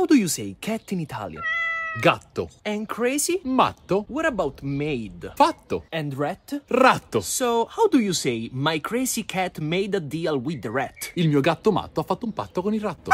How do you say cat in Italian? Gatto. And crazy? Matto. What about made? Fatto. And rat? Ratto. So, how do you say my crazy cat made a deal with the rat? Il mio gatto matto ha fatto un patto con il ratto.